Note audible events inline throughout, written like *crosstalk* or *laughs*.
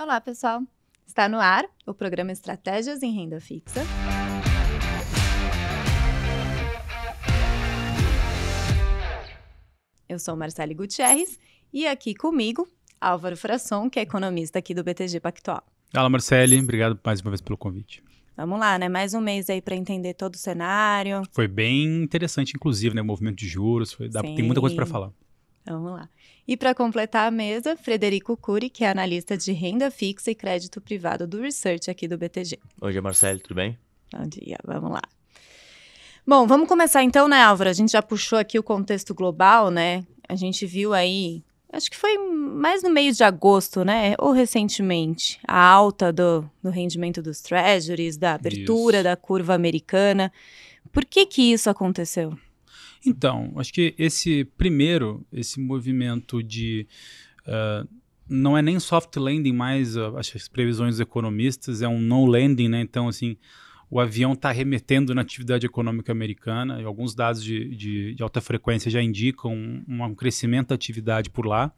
Olá, pessoal! Está no ar o programa Estratégias em Renda Fixa. Eu sou Marcele Gutierrez e aqui comigo Álvaro Frasson, que é economista aqui do BTG Pactual. Olá, Marcele. Obrigado mais uma vez pelo convite. Vamos lá, né? Mais um mês aí para entender todo o cenário. Foi bem interessante, inclusive, né? O movimento de juros. Foi, dá, tem muita coisa para falar. Vamos lá. E para completar a mesa, Frederico Cury, que é analista de renda fixa e crédito privado do Research aqui do BTG. Oi, Marcelo, tudo bem? Bom dia, vamos lá. Bom, vamos começar então, né, Álvaro? A gente já puxou aqui o contexto global, né? A gente viu aí, acho que foi mais no meio de agosto, né? Ou recentemente, a alta do, do rendimento dos treasuries, da abertura isso. da curva americana. Por que que isso aconteceu? Então, acho que esse primeiro, esse movimento de. Uh, não é nem soft landing mais, uh, as previsões dos economistas, é um no landing, né? Então, assim, o avião está remetendo na atividade econômica americana, e alguns dados de, de, de alta frequência já indicam um, um crescimento da atividade por lá.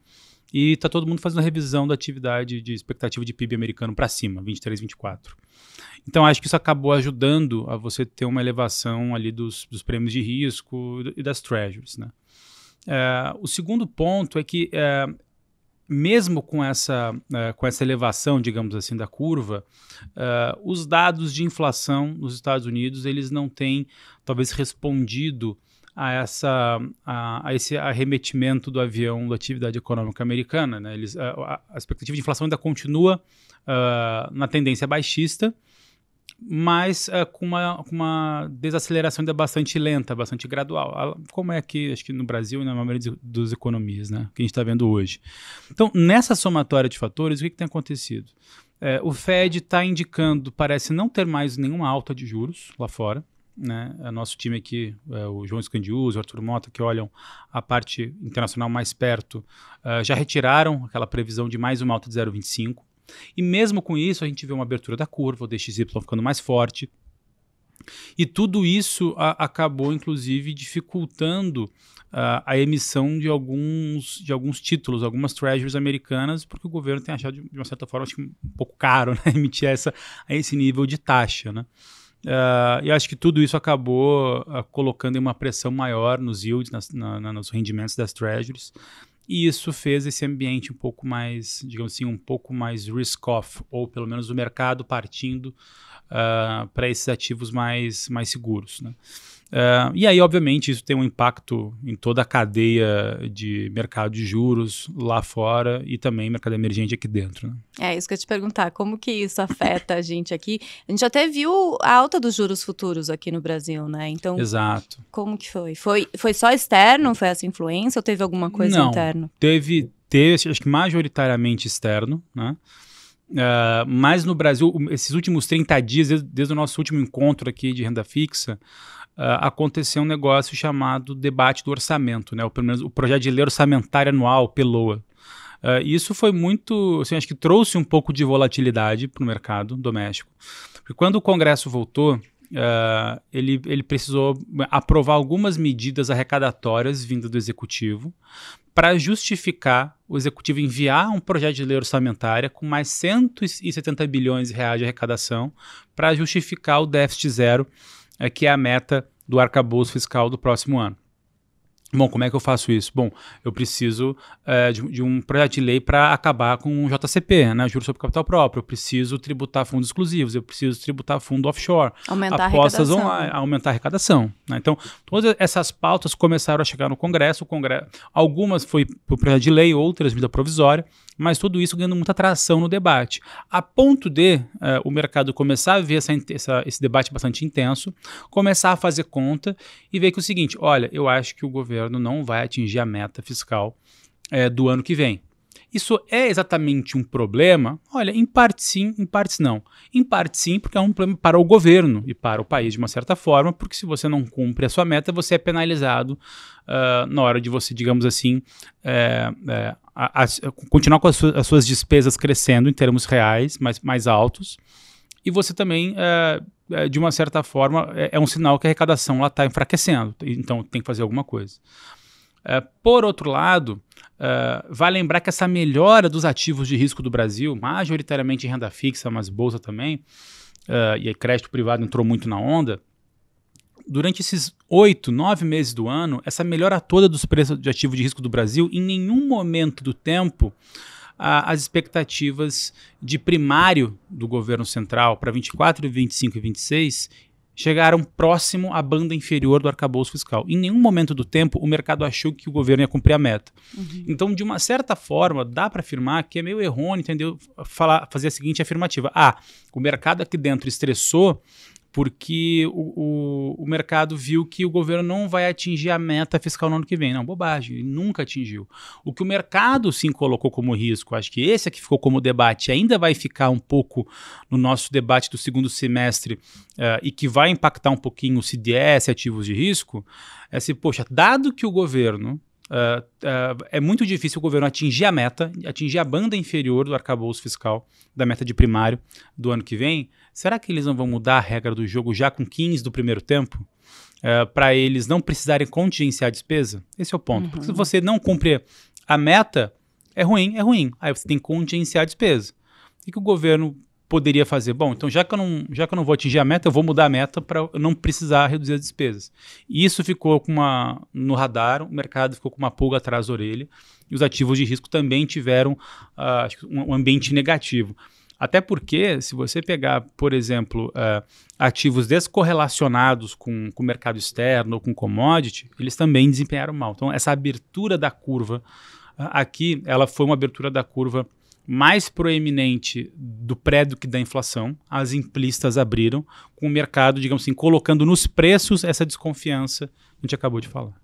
E está todo mundo fazendo a revisão da atividade de expectativa de PIB americano para cima, 23, 24. Então acho que isso acabou ajudando a você ter uma elevação ali dos, dos prêmios de risco e das treasuries, né? É, o segundo ponto é que é, mesmo com essa, é, com essa elevação, digamos assim, da curva, é, os dados de inflação nos Estados Unidos eles não têm talvez respondido a, essa, a, a, esse arremetimento do avião da atividade econômica americana. Né? Eles, a, a, expectativa de inflação ainda continua uh, na tendência baixista, mas uh, com, uma, com uma desaceleração ainda bastante lenta, bastante gradual, como é aqui, acho que no Brasil e na maioria dos economias né? que a gente está vendo hoje. Então, nessa somatória de fatores, o que, que tem acontecido? É, o Fed está indicando, parece não ter mais nenhuma alta de juros lá fora né? É o nosso time aqui, é, o João Scandius, o Arthur Mota, que olham a parte internacional mais perto, uh, já retiraram aquela previsão de mais uma alta de 0,25. E mesmo com isso, a gente vê uma abertura da curva, o DXY ficando mais forte. E tudo isso a, acabou, inclusive, dificultando uh, a emissão de alguns, de alguns títulos, algumas treasuries americanas, porque o governo tem achado, de, uma certa forma, acho um pouco caro *laughs* né, emitir essa, esse nível de taxa. Né? Uh, e acho que tudo isso acabou uh, colocando uma pressão maior nos yields, nas, na, na, nos rendimentos das treasuries. E isso fez esse ambiente um pouco mais, digamos assim, um pouco mais risk-off, ou pelo menos o mercado partindo uh, para esses ativos mais, mais seguros. Né? Uh, e aí, obviamente, isso tem um impacto em toda a cadeia de mercado de juros lá fora e também mercado emergente aqui dentro. Né? É isso que eu ia te perguntar, como que isso afeta a gente aqui? A gente até viu a alta dos juros futuros aqui no Brasil, né? Então, Exato. como que foi? Foi, foi só externo, foi essa influência ou teve alguma coisa Não, interna? Teve, teve, acho que majoritariamente externo, né? Uh, mas no Brasil, esses últimos 30 dias, desde, desde o nosso último encontro aqui de renda fixa, uh, ah, aconteceu um negócio chamado debate do orçamento, né? pelo menos o projeto de lei orçamentária anual, PELOA. Uh, ah, isso foi muito, assim, acho que trouxe um pouco de volatilidade para o mercado doméstico. Porque quando o Congresso voltou, uh, ele, ele precisou eh, aprovar algumas medidas arrecadatórias vindas do Executivo para justificar o Executivo enviar um projeto de lei orçamentária com mais 170 bilhões de reais de arrecadação para justificar o déficit zero é que é a meta do arcabouço fiscal do próximo ano. Bom, como é que eu faço isso? Bom, eu preciso é, de, de, um projeto de lei para acabar com o JCP, né? Juros sobre capital próprio. Eu preciso tributar fundos exclusivos, eu preciso tributar fundo offshore. Aumentar apostas a arrecadação. Online, aumentar a arrecadação. Né? Então, todas essas pautas começaram a chegar no Congresso. O Congresso algumas foi por projeto de lei, outras medida provisória mas tudo isso ganhando muita atração no debate, a ponto de uh, o mercado começar a ver essa, essa, esse debate bastante intenso, começar a fazer conta e ver que é o seguinte: olha, eu acho que o governo não vai atingir a meta fiscal é, do ano que vem. Isso é exatamente um problema? Olha, em parte sim, em parte não. Em parte sim, porque é um problema para o governo e para o país de uma certa forma, porque se você não cumpre a sua meta, você é penalizado uh, na hora de você, digamos assim, é, é, a, a, continuar com as, su as, suas despesas crescendo em termos reais, mais, mais altos. E você também é, de uma certa forma, é, é, um sinal que a arrecadação está enfraquecendo. Então tem que fazer alguma coisa. Eh, por outro lado, eh, vale lembrar que essa melhora dos ativos de risco do Brasil, majoritariamente em renda fixa, mas bolsa também, eh, e crédito privado entrou muito na onda, durante esses oito, nove meses do ano, essa melhora toda dos preços de ativo de risco do Brasil, em nenhum momento do tempo, as expectativas de primário do governo central para 24, 25 e 26 chegaram próximo à banda inferior do arcabouço fiscal. Em nenhum momento do tempo o mercado achou que o governo ia cumprir a meta. Uhum. Então, de uma certa forma, dá para afirmar que é meio errôneo, entendeu? Falar, fazer a seguinte afirmativa: ah, o mercado aqui dentro estressou porque o, o, o, mercado viu que o governo não vai atingir a meta fiscal no ano que vem. Não, bobagem, ele nunca atingiu. O que o mercado sim colocou como risco, acho que esse é que ficou como debate, ainda vai ficar um pouco no nosso debate do segundo semestre uh, e que vai impactar um pouquinho o CDS, ativos de risco, é se, poxa, dado que o governo Uh, uh, é muito difícil o governo atingir a meta, atingir a banda inferior do arcabouço fiscal, da meta de primário do ano que vem será que eles não vão mudar a regra do jogo já com 15 do primeiro tempo? É, para eles não precisarem contingenciar a despesa? Esse é o ponto. Uhum. Porque se uhum. você não cumprir a meta, é ruim, é ruim. Aí você tem que contingenciar a despesa. O que o governo poderia fazer? Bom, então já que eu não, já que eu não vou atingir a meta, eu vou mudar a meta para eu não precisar reduzir as despesas. E isso ficou com uma, no radar, o mercado ficou com uma pulga atrás da orelha e os ativos de risco também tiveram uh, um ambiente negativo. Até porque, se você pegar, por exemplo, uh, ativos descorrelacionados com, o mercado externo ou com commodity, eles também desempenharam mal. Então, essa abertura da curva uh, aqui, ela foi uma abertura da curva mais proeminente do pré do que da inflação. As implistas abriram com o mercado, digamos assim, colocando nos preços essa desconfiança que a gente acabou de falar.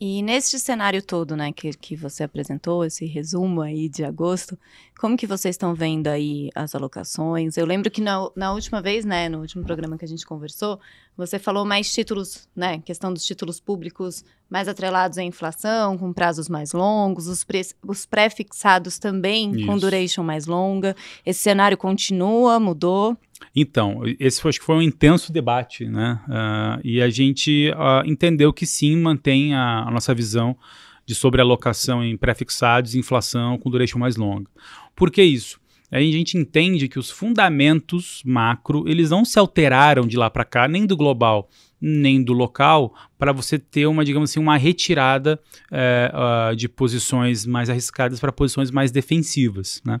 E neste cenário todo, né, que, que você apresentou, esse resumo aí de agosto, como que vocês estão vendo aí as alocações? Eu lembro que na, na última vez, né, no último programa que a gente conversou, você falou mais títulos, né? Questão dos títulos públicos mais atrelados à inflação, com prazos mais longos, os, pre os pré-fixados também Isso. com duration mais longa. Esse cenário continua, mudou? Então, esse foi, acho que foi um intenso debate, né? Uh, e a gente uh, entendeu que sim, mantém a, a nossa visão de sobrealocação em pré-fixados, inflação com duration mais longa. Por que isso? Aí a gente entende que os fundamentos macro, eles não se alteraram de lá para cá, nem do global, nem do local, para você ter uma, digamos assim, uma retirada é, uh, de posições mais arriscadas para posições mais defensivas. Né?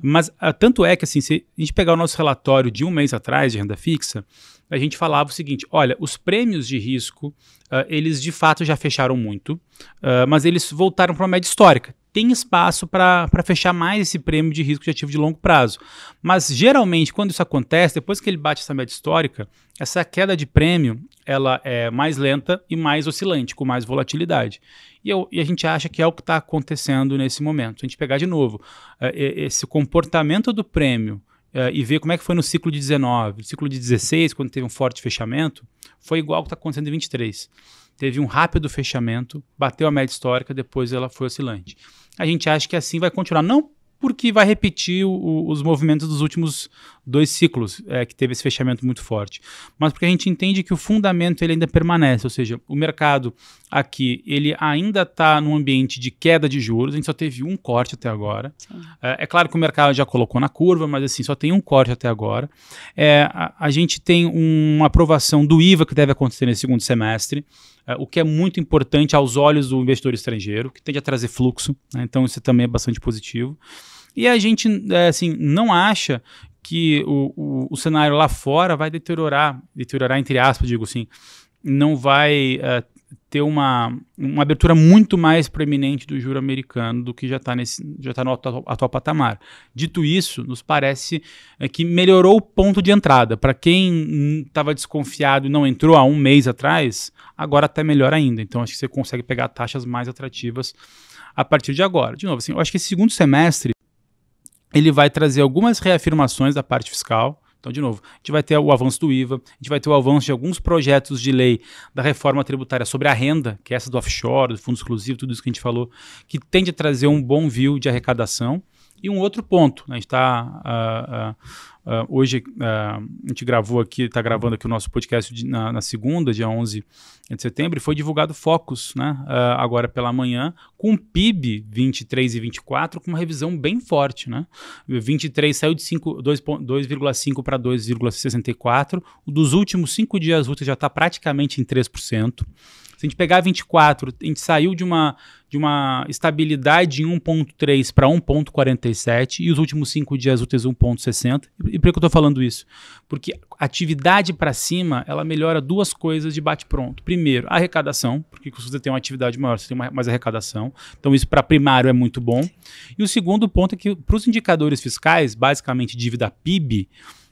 Mas uh, tanto é que, assim, se a gente pegar o nosso relatório de um mês atrás de renda fixa, a gente falava o seguinte: olha, os prêmios de risco, uh, eles de fato já fecharam muito, uh, mas eles voltaram para uma média histórica tem espaço para fechar mais esse prêmio de risco de ativo de longo prazo. Mas geralmente, quando isso acontece, depois que ele bate essa média histórica, essa queda de prêmio ela é mais lenta e mais oscilante, com mais volatilidade. E, eu, e a gente acha que é o que está acontecendo nesse momento. Se a gente pegar de novo eh, esse comportamento do prêmio Uh, e ver como é que foi no ciclo de 19, no ciclo de 16, quando teve um forte fechamento, foi igual ao que está acontecendo em 23. Teve um rápido fechamento, bateu a média histórica, depois ela foi oscilante a gente acha que assim vai continuar. Não porque vai repetir o, os movimentos dos últimos dois ciclos é, que teve esse fechamento muito forte, mas porque a gente entende que o fundamento ele ainda permanece, ou seja, o mercado aqui ele ainda está num ambiente de queda de juros, a gente só teve um corte até agora. É, é, claro que o mercado já colocou na curva, mas assim só tem um corte até agora. É, a, a gente tem uma aprovação do IVA que deve acontecer nesse segundo semestre. É, o que é muito importante aos olhos do investidor estrangeiro, que tende a trazer fluxo, né? então isso também é bastante positivo. E a gente, é, assim, não acha que o, o, o, cenário lá fora vai deteriorar, deteriorar entre aspas, digo assim, não vai uh, ter uma, uma abertura muito mais preeminente do juro americano do que já está já tá no atual, atual, patamar. Dito isso, nos parece eh, que melhorou o ponto de entrada. Para quem estava desconfiado e não entrou há um mês atrás, agora até tá melhor ainda. Então acho que você consegue pegar taxas mais atrativas a partir de agora. De novo, assim, eu acho que esse segundo semestre ele vai trazer algumas reafirmações da parte fiscal. Então, de novo, a gente vai ter o avanço do IVA, a gente vai ter o avanço de alguns projetos de lei da reforma tributária sobre a renda, que é essa do offshore, do fundo exclusivo, tudo isso que a gente falou, que tende a trazer um bom view de arrecadação. E um outro ponto, né, a gente está uh, ah, uh, ah, Uh, hoje uh, a gente gravou aqui, está gravando aqui o nosso podcast de, na, na, segunda, dia 11 de setembro, e foi divulgado Focus, né? Uh, agora pela manhã, com PIB 23 e 24, com uma revisão bem forte, né? 23 saiu de 2,5 para 2,64, dos últimos cinco dias úteis já está praticamente em 3%. Se a gente pegar 24, a gente saiu de uma, de uma estabilidade em 1.3 para 1.47 e os últimos 5 dias úteis 1.60. E por que eu estou falando isso? Porque atividade para cima, ela melhora duas coisas de bate-pronto. Primeiro, a arrecadação, porque se você tem uma atividade maior, você tem mais arrecadação. Então isso para primário é muito bom. E o segundo ponto é que para os indicadores fiscais, basicamente dívida PIB,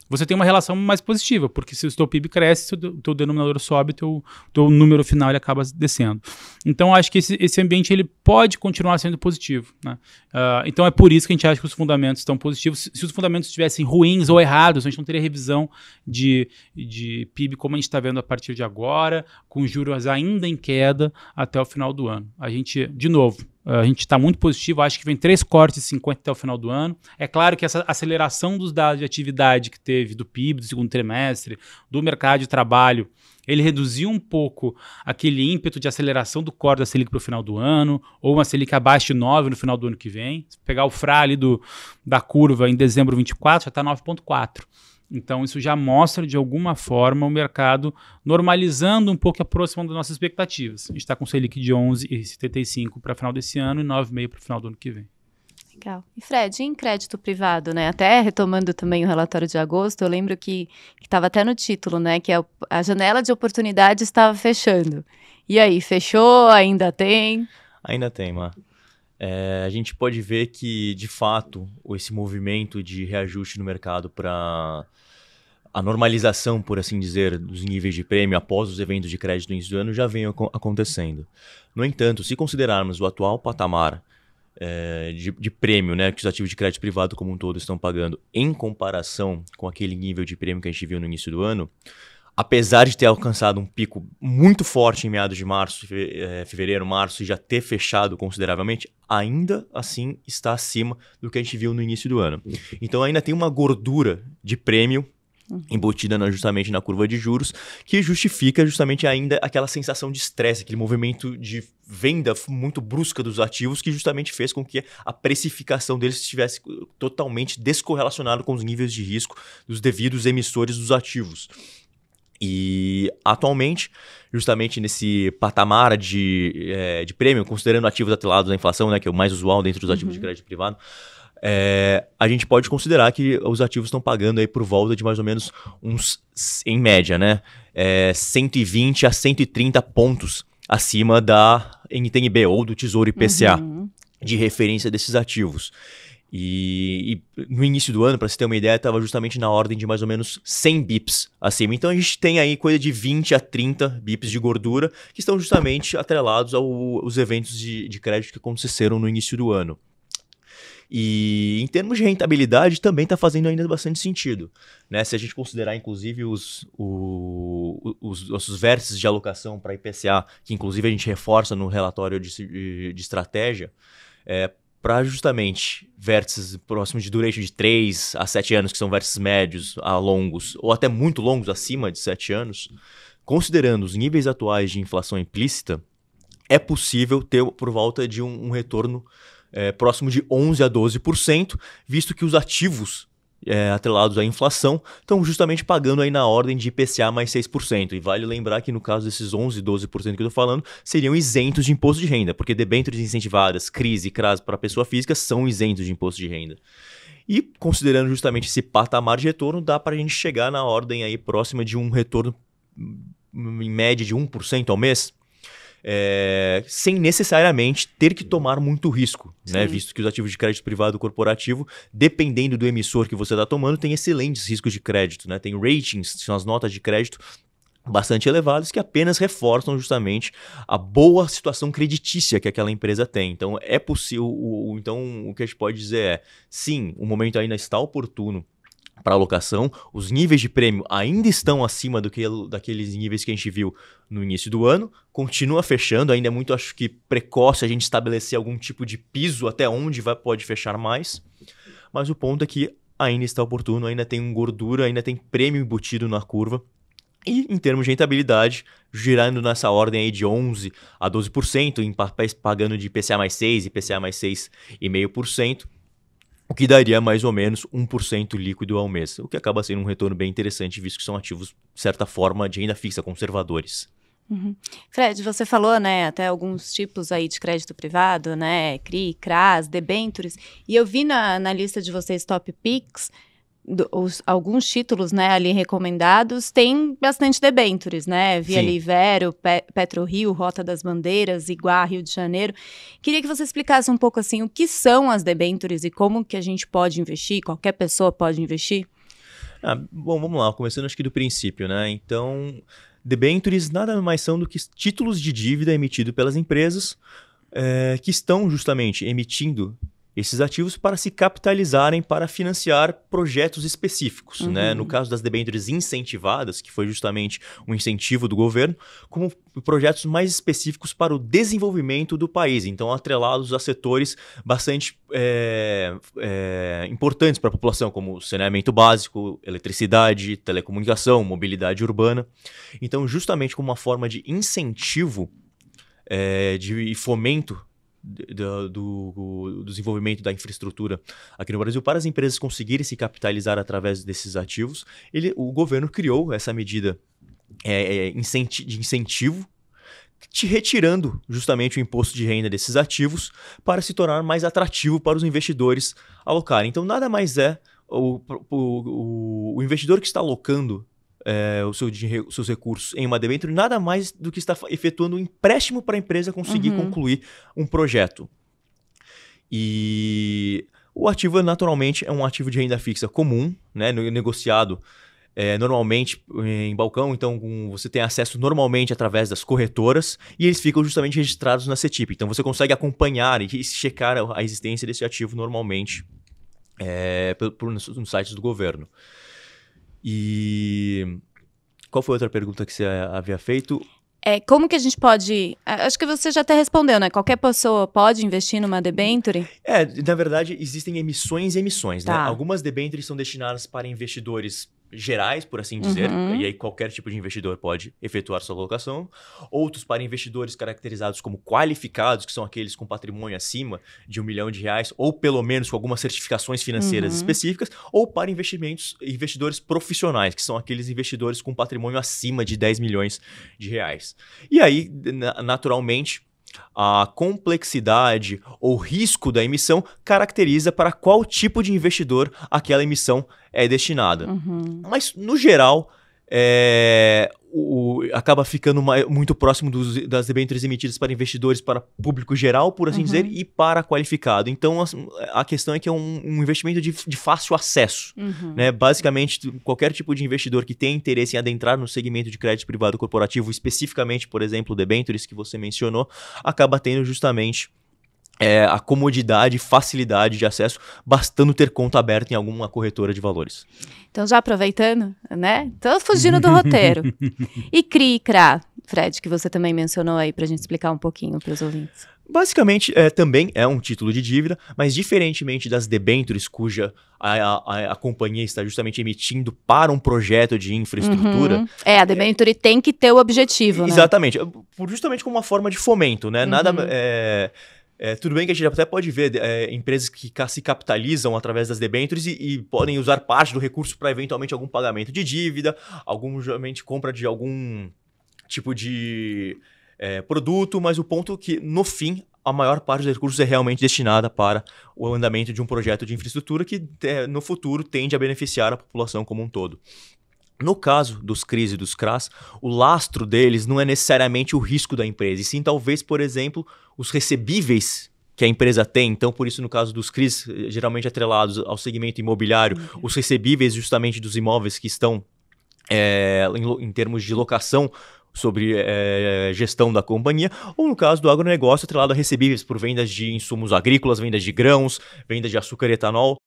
você tem uma relação mais positiva, porque se o seu PIB cresce, o teu denominador sobe, o teu, teu número final ele acaba descendo. Então, acho que esse, esse ambiente ele pode continuar sendo positivo. Né? Uh, então, é por isso que a gente acha que os fundamentos estão positivos. Se, se os fundamentos estivessem ruins ou errados, a gente não teria revisão de, de PIB como a gente está vendo a partir de agora, com juros ainda em queda até o final do ano. A gente, de novo, a gente está muito positivo, acho que vem três cortes de 50 até o final do ano. É claro que essa aceleração dos dados de atividade que teve do PIB do segundo trimestre, do mercado de trabalho, ele reduziu um pouco aquele ímpeto de aceleração do corte da Selic para o final do ano, ou uma Selic abaixo de 9 no final do ano que vem. Se pegar o FRA ali do, da curva em dezembro 24, já está 9,4. Então, isso já mostra, de alguma forma, o mercado normalizando um pouco a próxima das nossas expectativas. A gente está com o Selic de 11,75 para final desse ano e 9,5 para o final do ano que vem. Legal. E Fred, em crédito privado, né? Até retomando também o relatório de agosto, eu lembro que estava até no título, né? Que a, é a janela de oportunidade estava fechando. E aí, fechou? Ainda tem? Ainda tem, Mar. É, a gente pode ver que, de fato, esse movimento de reajuste no mercado para a normalização, por assim dizer, dos níveis de prêmio após os eventos de crédito no início do ano já vem ac acontecendo. No entanto, se considerarmos o atual patamar é, de, de, prêmio né, que os ativos de crédito privado como um todo estão pagando em comparação com aquele nível de prêmio que a gente viu no início do ano, apesar de ter alcançado um pico muito forte em meados de março, eh, fevereiro, março e já ter fechado consideravelmente, ainda assim está acima do que a gente viu no início do ano. Então ainda tem uma gordura de prêmio embutida na, justamente na curva de juros, que justifica justamente ainda aquela sensação de estresse, aquele movimento de venda muito brusca dos ativos que justamente fez com que a precificação deles estivesse eh, totalmente descorrelacionada com os níveis de risco dos devidos emissores dos ativos. E atualmente, justamente nesse patamar de, é, de prêmio, considerando ativos atrelados à inflação, né, que é o mais usual dentro dos ativos uhum. de crédito privado, é, a gente pode considerar que os ativos estão pagando aí por volta de mais ou menos uns, em média, né? É, 120 a 130 pontos acima da NTNB ou do Tesouro IPCA uhum. de referência desses ativos. E, e, no início do ano, para você ter uma ideia, estava justamente na ordem de mais ou menos 100 bips acima. Então a gente tem aí coisa de 20 a 30 bips de gordura que estão justamente atrelados aos ao, eventos de, de crédito que aconteceram no início do ano. E em termos de rentabilidade, também está fazendo ainda bastante sentido. Né? Se a gente considerar, inclusive, os, o, os nossos vértices de alocação para IPCA, que inclusive a gente reforça no relatório de, de, estratégia, é, para justamente vértices próximos de duration de 3 a 7 anos, que são vértices médios a longos, ou até muito longos, acima de 7 anos, considerando os níveis atuais de inflação implícita, é possível ter por volta de um, um retorno é, próximo de 11 a 12%, visto que os ativos é, atrelados à inflação estão justamente pagando aí na ordem de IPCA mais 6%. E vale lembrar que no caso desses 11, 12% que eu estou falando, seriam isentos de imposto de renda, porque debêntures incentivadas, crise e CRAS para pessoa física são isentos de imposto de renda. E considerando justamente esse patamar de retorno, dá para a gente chegar na ordem aí próxima de um retorno hum, em média de 1% ao mês é, sem necessariamente ter que tomar muito risco, né? Visto que os ativos de crédito privado corporativo, dependendo do emissor que você está tomando, tem excelentes riscos de crédito, né? Tem ratings, são as notas de crédito bastante elevados que apenas reforçam justamente a boa situação creditícia que aquela empresa tem. Então é possível, então o que a gente pode dizer é, sim, o momento ainda está oportuno para alocação. Os níveis de prêmio ainda estão acima do que, daqueles níveis que a gente viu no início do ano. Continua fechando, ainda é muito, acho que, precoce a gente estabelecer algum tipo de piso até onde vai, pode fechar mais. Mas o ponto é que ainda está oportuno, ainda tem um gordura, ainda tem prêmio embutido na curva. E em termos de rentabilidade, girando nessa ordem aí de 11% a 12%, em papéis pagando de PCA mais 6, PCA mais 6,5% o que daria mais ou menos 1% líquido ao mês, o que acaba sendo um retorno bem interessante, visto que são ativos, de certa forma, de renda fixa, conservadores. Uhum. Fred, você falou, né, até alguns tipos aí de crédito privado, né, CRI, CRAS, debentures, e eu vi na, na lista de vocês Top Picks, os, alguns títulos né, ali recomendados têm bastante debentures, né? Via Livero, Pe, Petro Rio, Rota das Bandeiras, Iguá, Rio de Janeiro. Queria que você explicasse um pouco assim o que são as debentures e como que a gente pode investir, qualquer pessoa pode investir. Ah, bom, vamos lá, começando acho que do princípio, né? Então, debentures nada mais são do que títulos de dívida emitido pelas empresas é, que estão justamente emitindo esses ativos para se capitalizarem para financiar projetos específicos. Né? Uhum. Né? No caso das debêntures incentivadas, que foi justamente um incentivo do governo, como projetos mais específicos para o desenvolvimento do país, então atrelados a setores bastante é, é, importantes para a população, como saneamento básico, eletricidade, telecomunicação, mobilidade urbana. Então, justamente como uma forma de incentivo é, de fomento do, do, desenvolvimento da infraestrutura aqui no Brasil, para as empresas conseguirem se capitalizar através desses ativos, ele, o governo criou essa medida é, é de incentivo te retirando justamente o imposto de renda desses ativos para se tornar mais atrativo para os investidores alocarem. Então, nada mais é o, o, o investidor que está alocando é, o seu os seus recursos em uma debênture, nada mais do que está efetuando um empréstimo para a empresa conseguir uhum. concluir um projeto. E o ativo, naturalmente, é um ativo de renda fixa comum, né, negociado é, normalmente eh, em balcão, então um, você tem acesso normalmente através das corretoras e eles ficam justamente registrados na CETIP. Então você consegue acompanhar e checar a existência desse ativo normalmente é, por, por, nos sites do governo. E qual foi outra pergunta que você havia feito? É, como que a gente pode. Acho que você já até respondeu, né? Qualquer pessoa pode investir numa debenture? É, na verdade, existem emissões e emissões, né? tá. né? Algumas debentures são destinadas para investidores gerais, por assim dizer, uhum. e aí qualquer tipo de investidor pode efetuar sua alocação. Outros para investidores caracterizados como qualificados, que são aqueles com patrimônio acima de um milhão de reais, ou pelo menos com algumas certificações financeiras uhum. específicas, ou para investimentos, investidores profissionais, que são aqueles investidores com patrimônio acima de 10 milhões de reais. E aí, naturalmente, a complexidade ou risco da emissão caracteriza para qual tipo de investidor aquela emissão é destinada. Uhum. Mas, no geral, é, o, acaba ficando muito próximo dos, das debêntures emitidas para investidores, para público geral, por assim uhum. dizer, e para qualificado. Então, a, a questão é que é um, um investimento de, de, fácil acesso. Uhum. Né? Basicamente, qualquer tipo de investidor que tem interesse em adentrar no segmento de crédito privado corporativo, especificamente, por exemplo, debêntures que você mencionou, acaba tendo justamente é, a comodidade e facilidade de acesso, bastando ter conta aberta em alguma corretora de valores. Então, já aproveitando, né? Estou fugindo do roteiro. *laughs* E CRI e CRA, Fred, que você também mencionou aí para a gente explicar um pouquinho para os ouvintes. Basicamente, é, também é um título de dívida, mas diferentemente das debêntures, cuja a, a, a, companhia está justamente emitindo para um projeto de infraestrutura. Uhum. É, a debenture é, tem que ter o objetivo, né? Exatamente. Né? Justamente como uma forma de fomento, né? Uhum. Nada. É, é, tudo bem que a gente até pode ver é, empresas que se capitalizam através das debêntures e, e podem usar parte do recurso para eventualmente algum pagamento de dívida, algum geralmente compra de algum tipo de é, produto, mas o ponto é que, no fim, a maior parte dos recursos é realmente destinada para o andamento de um projeto de infraestrutura que, é, no futuro, tende a beneficiar a população como um todo. No caso dos CRIs e dos CRAS, o lastro deles não é necessariamente o risco da empresa, e sim talvez, por exemplo, os recebíveis que a empresa tem. Então, por isso, no caso dos CRIs, eh, geralmente atrelados ao segmento imobiliário, uhum. os recebíveis justamente dos imóveis que estão é, em, em termos de locação sobre é, gestão da companhia, ou no caso do agronegócio, atrelado a recebíveis por vendas de insumos agrícolas, vendas de grãos, vendas de açúcar e etanol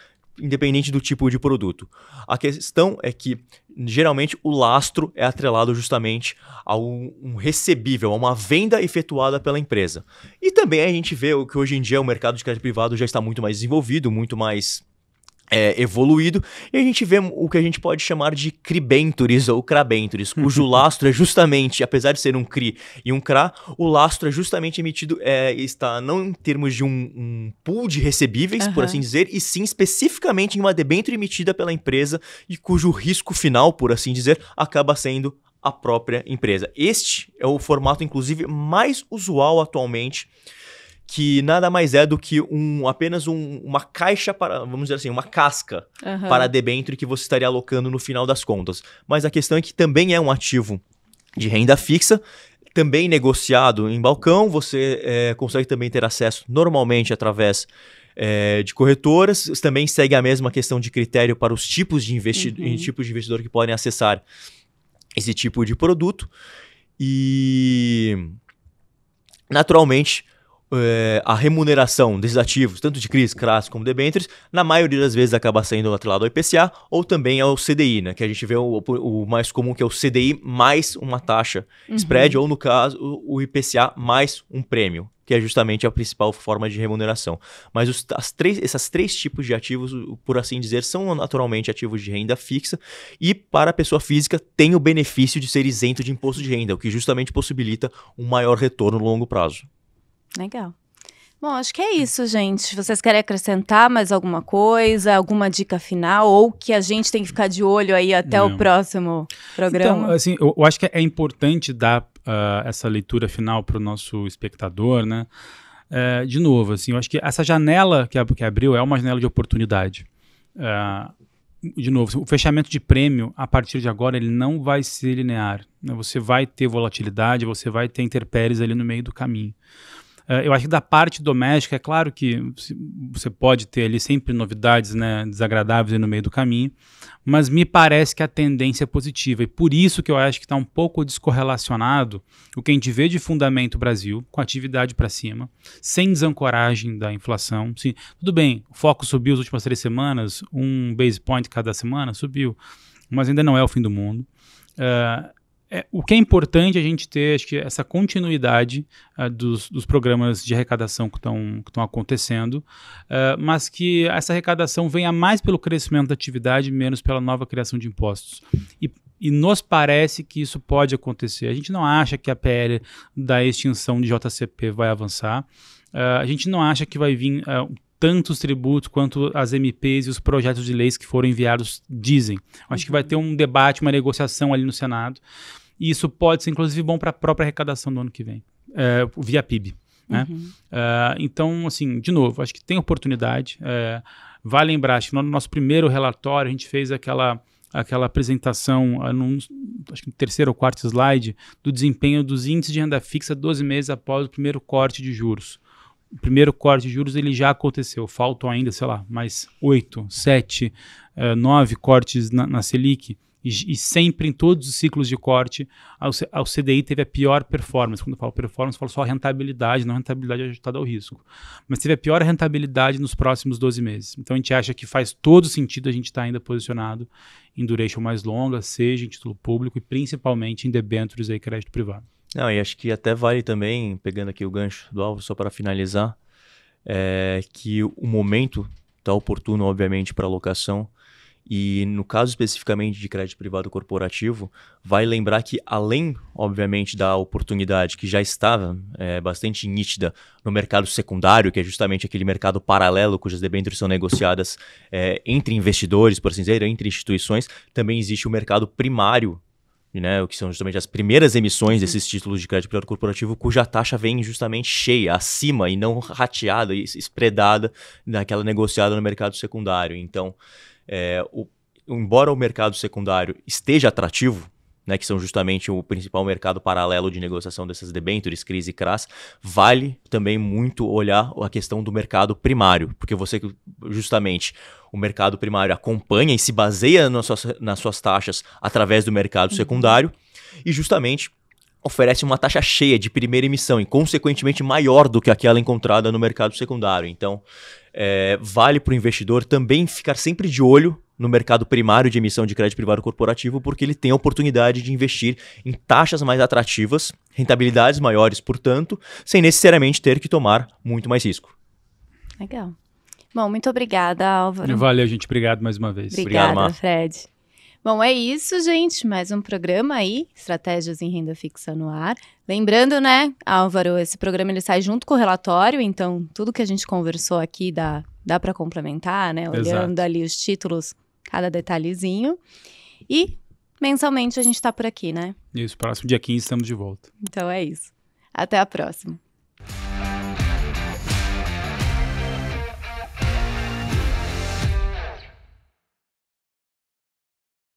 independente do tipo de produto. A questão é que, geralmente, o lastro é atrelado justamente a um, um, recebível, a uma venda efetuada pela empresa. E também a gente vê que hoje em dia o mercado de crédito privado já está muito mais desenvolvido, muito mais é, evoluído, e a gente vê o que a gente pode chamar de cribentures ou crabentures, cujo *laughs* lastro é justamente, apesar de ser um cri e um cra, o lastro é justamente emitido, é, está não em termos de um, um pool de recebíveis, uhum. por assim dizer, e sim especificamente em uma debênture emitida pela empresa e cujo risco final, por assim dizer, acaba sendo a própria empresa. Este é o formato, inclusive, mais usual atualmente que nada mais é do que um apenas um, uma caixa para, vamos dizer assim, uma casca uhum. para debênture que você estaria alocando no final das contas. Mas a questão é que também é um ativo de renda fixa, também negociado em balcão, você é, consegue também ter acesso normalmente através é, de corretoras, também segue a mesma questão de critério para os tipos de, investi uhum. tipos de investidor que podem acessar esse tipo de produto e naturalmente é, a remuneração desses ativos, tanto de CRIs, CRAS como debêntures, na maioria das vezes acaba saindo atrelado ao IPCA ou também ao CDI, né? Que a gente vê o, o mais comum que é o CDI mais uma taxa uhum. spread, ou no caso, o IPCA mais um prêmio, que é justamente a principal forma de remuneração. Mas os, as três, esses três tipos de ativos, por assim dizer, são naturalmente ativos de renda fixa e, para a pessoa física, tem o benefício de ser isento de imposto de renda, o que justamente possibilita um maior retorno no longo prazo. Legal. Bom, acho que é isso, gente. Vocês querem acrescentar mais alguma coisa, alguma dica final, ou que a gente tem que ficar de olho aí até Não. o próximo programa? Então, assim, eu, eu, acho que é importante dar uh, essa leitura final para o nosso espectador, né? Uh, de novo, assim, eu acho que essa janela que, que abriu é uma janela de oportunidade. Uh, de novo, o fechamento de prêmio a partir de agora ele não vai ser linear. Né? Você vai ter volatilidade, você vai ter interpéries ali no meio do caminho. Eh, eu acho que da parte doméstica, é claro que você pode ter ali sempre novidades né, desagradáveis no meio do caminho, mas me parece que a tendência é positiva. E por isso que eu acho que está um pouco descorrelacionado o que a gente vê de fundamento Brasil, com atividade para cima, sem desancoragem da inflação. Sim, tudo bem, o foco subiu as últimas três semanas, um base point cada semana subiu, mas ainda não é o fim do mundo. Uh, é, o que é importante a gente ter, acho que essa continuidade uh, dos, dos, programas de arrecadação que estão acontecendo, uh, mas que essa arrecadação venha mais pelo crescimento da atividade, menos pela nova criação de impostos. E, e nos parece que isso pode acontecer. A gente não acha que a PL da extinção de JCP vai avançar. Uh, a gente não acha que vai vir uh, tanto os tributos quanto as MPs e os projetos de leis que foram enviados dizem. Acho uhum. que vai ter um debate, uma negociação ali no Senado. E isso pode ser, inclusive, bom para a própria arrecadação do ano que vem, é, via PIB. Né? Uhum. É, então, assim, de novo, acho que tem oportunidade. É, vale lembrar, acho que no nosso primeiro relatório a gente fez aquela aquela apresentação, ah, num, acho que no terceiro ou quarto slide, do desempenho dos índices de renda fixa 12 meses após o primeiro corte de juros o primeiro corte de juros ele já aconteceu. Faltam ainda, sei lá, mais oito, sete, eh, nove cortes na, na Selic. E, e, sempre em todos os ciclos de corte, o CDI teve a pior performance. Quando eu falo performance, eu falo só rentabilidade, não rentabilidade ajustada ao risco. Mas teve a pior rentabilidade nos próximos 12 meses. Então a gente acha que faz todo sentido a gente estar tá ainda posicionado em duration mais longa, seja em título público e principalmente em debêntures e crédito privado. Não, e acho que até vale também, pegando aqui o gancho do Alvo, só para finalizar, é que o momento está oportuno, obviamente, para locação E no caso especificamente de crédito privado corporativo, vai lembrar que, além, obviamente, da oportunidade que já estava é, bastante nítida no mercado secundário, que é justamente aquele mercado paralelo cujas debêntures são negociadas é, entre investidores, por assim dizer, entre instituições, também existe o mercado primário né, que são justamente as primeiras emissões uhum. desses títulos de crédito privado corporativo, cuja taxa vem justamente cheia, acima e não rateada e espredada naquela negociada no mercado secundário. Então, é, o, embora o mercado secundário esteja atrativo, né, que são justamente o principal mercado paralelo de negociação dessas debêntures, CRIs e CRAS, vale também muito olhar a questão do mercado primário, porque você justamente o mercado primário acompanha e se baseia nas suas, nas suas taxas através do mercado uhum. secundário e justamente oferece uma taxa cheia de primeira emissão e, consequentemente, maior do que aquela encontrada no mercado secundário. Então, é, vale para o investidor também ficar sempre de olho no mercado primário de emissão de crédito privado corporativo, porque ele tem a oportunidade de investir em taxas mais atrativas, rentabilidades maiores, portanto, sem necessariamente ter que tomar muito mais risco. Legal. Bom, muito obrigada, Álvaro. Valeu, gente. Obrigado mais uma vez. Obrigada, Obrigado, Fred. Bom, é isso, gente. Mais um programa aí, Estratégias em Renda Fixa no Ar. Lembrando, né, Álvaro, esse programa ele sai junto com o relatório, então tudo que a gente conversou aqui dá, dá para complementar, né? Olhando Exato. ali os títulos cada detalhezinho. E mensalmente a gente está por aqui, né? Isso, próximo dia 15 estamos de volta. Então é isso. Até a próxima.